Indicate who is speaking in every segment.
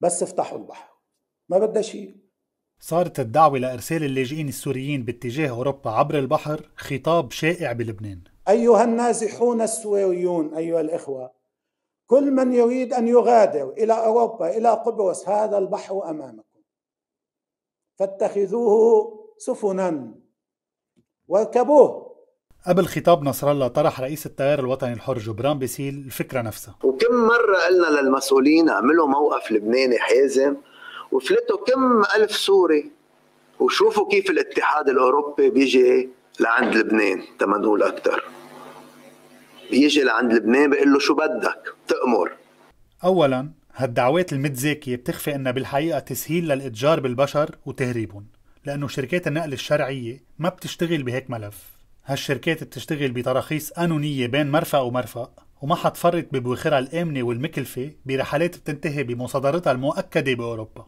Speaker 1: بس افتحوا البحر ما بدها شيء
Speaker 2: صارت الدعوة لإرسال اللاجئين السوريين باتجاه أوروبا عبر البحر خطاب شائع بلبنان أيها النازحون
Speaker 1: السوريون أيها الإخوة كل من يريد أن يغادر إلى أوروبا إلى قبرص هذا البحر أمامكم فاتخذوه
Speaker 2: سفنا واركبوه قبل خطاب نصر الله طرح رئيس التيار الوطني الحر جبران بيسيل الفكره نفسها
Speaker 3: وكم مره قلنا للمسؤولين اعملوا موقف لبناني حازم وفلتوا كم الف سوري وشوفوا كيف الاتحاد الاوروبي بيجي لعند لبنان تما نقول اكثر بيجي لعند لبنان بيقول له شو بدك تأمر
Speaker 2: اولا هالدعوات المتزاكية بتخفي انها بالحقيقة تسهيل للاتجار بالبشر وتهريبهم لانه شركات النقل الشرعية ما بتشتغل بهيك ملف هالشركات بتشتغل بتراخيص قانونية بين مرفق ومرفق وما حتفرط ببواخرها الآمنة والمكلفة برحلات بتنتهي بمصادرتها المؤكدة بأوروبا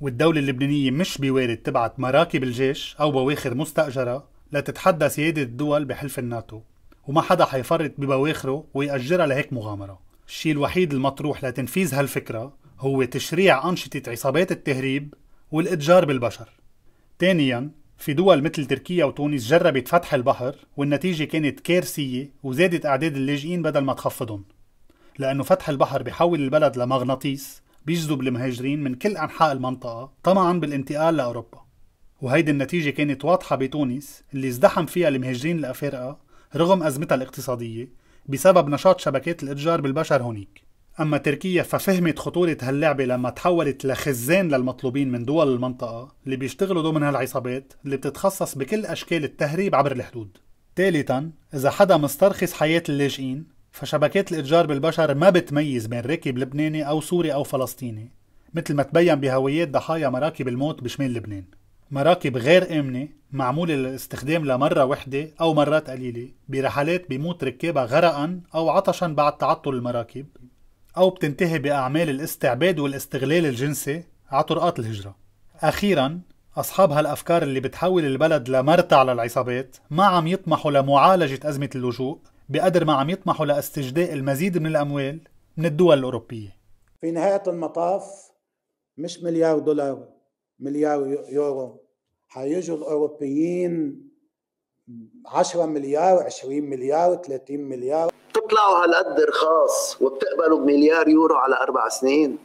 Speaker 2: والدولة اللبنانية مش بوارد تبعت مراكب الجيش أو بواخر مستأجرة لتتحدى سيادة الدول بحلف الناتو وما حدا حيفرط ببواخره ويأجرها لهيك مغامرة الشيء الوحيد المطروح لتنفيذ هالفكرة هو تشريع أنشطة عصابات التهريب والإتجار بالبشر ثانياً في دول مثل تركيا وتونس جربت فتح البحر والنتيجة كانت كارثية وزادت أعداد اللاجئين بدل ما تخفضهم لأنه فتح البحر بحول البلد لمغناطيس بيجذب المهاجرين من كل أنحاء المنطقة طمعا بالانتقال لأوروبا وهيدي النتيجة كانت واضحة بتونس اللي ازدحم فيها المهاجرين الأفارقة رغم أزمتها الاقتصادية بسبب نشاط شبكات الإتجار بالبشر هونيك أما تركيا ففهمت خطورة هاللعبة لما تحولت لخزان للمطلوبين من دول المنطقة اللي بيشتغلوا ضمن هالعصابات اللي بتتخصص بكل أشكال التهريب عبر الحدود ثالثا إذا حدا مسترخص حياة اللاجئين فشبكات الإتجار بالبشر ما بتميز بين راكب لبناني أو سوري أو فلسطيني مثل ما تبين بهويات ضحايا مراكب الموت بشمال لبنان مراكب غير آمنة معمولة للاستخدام لمرة وحدة أو مرات قليلة برحلات بموت ركابها غرقا أو عطشا بعد تعطل المراكب أو بتنتهي بأعمال الاستعباد والاستغلال الجنسي على طرقات الهجرة أخيرا أصحاب هالأفكار اللي بتحول البلد لمرتع للعصابات ما عم يطمحوا لمعالجة أزمة اللجوء بقدر ما عم يطمحوا لاستجداء المزيد من الأموال من الدول الأوروبية
Speaker 1: في نهاية المطاف مش مليار دولار مليار يورو حيجوا الأوروبيين 10 مليار 20 مليار 30 مليار
Speaker 3: بيطلعوا هالقد رخاص وبتقبلوا بمليار يورو على اربع سنين